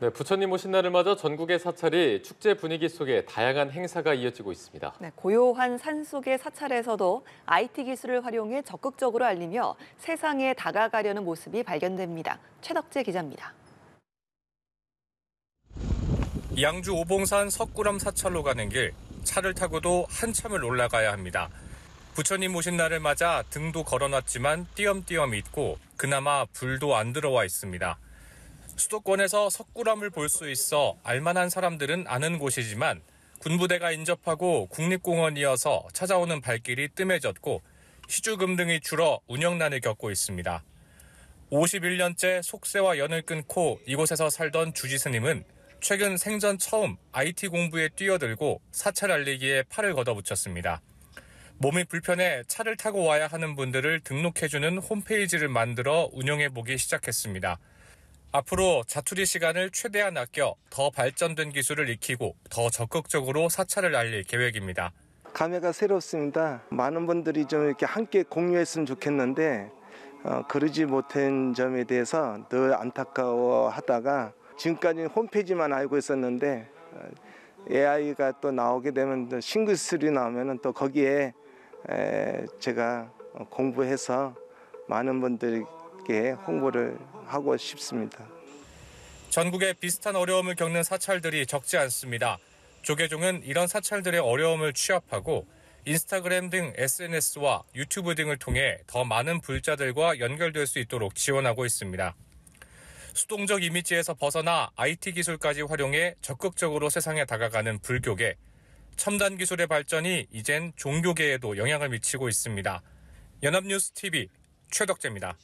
네, 부처님 오신 날을 맞아 전국의 사찰이 축제 분위기 속에 다양한 행사가 이어지고 있습니다. 네, 고요한 산 속의 사찰에서도 IT 기술을 활용해 적극적으로 알리며 세상에 다가가려는 모습이 발견됩니다. 최덕재 기자입니다. 양주 오봉산 석굴암 사찰로 가는 길 차를 타고도 한참을 올라가야 합니다. 부처님 오신 날을 맞아 등도 걸어놨지만 띄엄띄엄 있고 그나마 불도 안 들어와 있습니다. 수도권에서 석굴암을 볼 수 있어 알만한 사람들은 아는 곳이지만 군부대가 인접하고 국립공원이어서 찾아오는 발길이 뜸해졌고 시주금 등이 줄어 운영난을 겪고 있습니다. 51년째 속세와 연을 끊고 이곳에서 살던 주지스님은 최근 생전 처음 IT 공부에 뛰어들고 사찰 알리기에 팔을 걷어붙였습니다. 몸이 불편해 차를 타고 와야 하는 분들을 등록해주는 홈페이지를 만들어 운영해보기 시작했습니다. 앞으로 자투리 시간을 최대한 아껴 더 발전된 기술을 익히고 더 적극적으로 사찰을 알릴 계획입니다. 감회가 새롭습니다. 많은 분들이 좀 이렇게 함께 공유했으면 좋겠는데 어, 그러지 못한 점에 대해서 늘 안타까워하다가 지금까지 홈페이지만 알고 있었는데 AI가 어, 또 나오게 되면 또 신기술이 나오면 또 거기에 에, 제가 공부해서 많은 분들이 함께 홍보를 하고 싶습니다. 전국에 비슷한 어려움을 겪는 사찰들이 적지 않습니다. 조계종은 이런 사찰들의 어려움을 취합하고 인스타그램 등 SNS와 유튜브 등을 통해 더 많은 불자들과 연결될 수 있도록 지원하고 있습니다. 수동적 이미지에서 벗어나 IT 기술까지 활용해 적극적으로 세상에 다가가는 불교계. 첨단 기술의 발전이 이젠 종교계에도 영향을 미치고 있습니다. 연합뉴스 TV 최덕재입니다.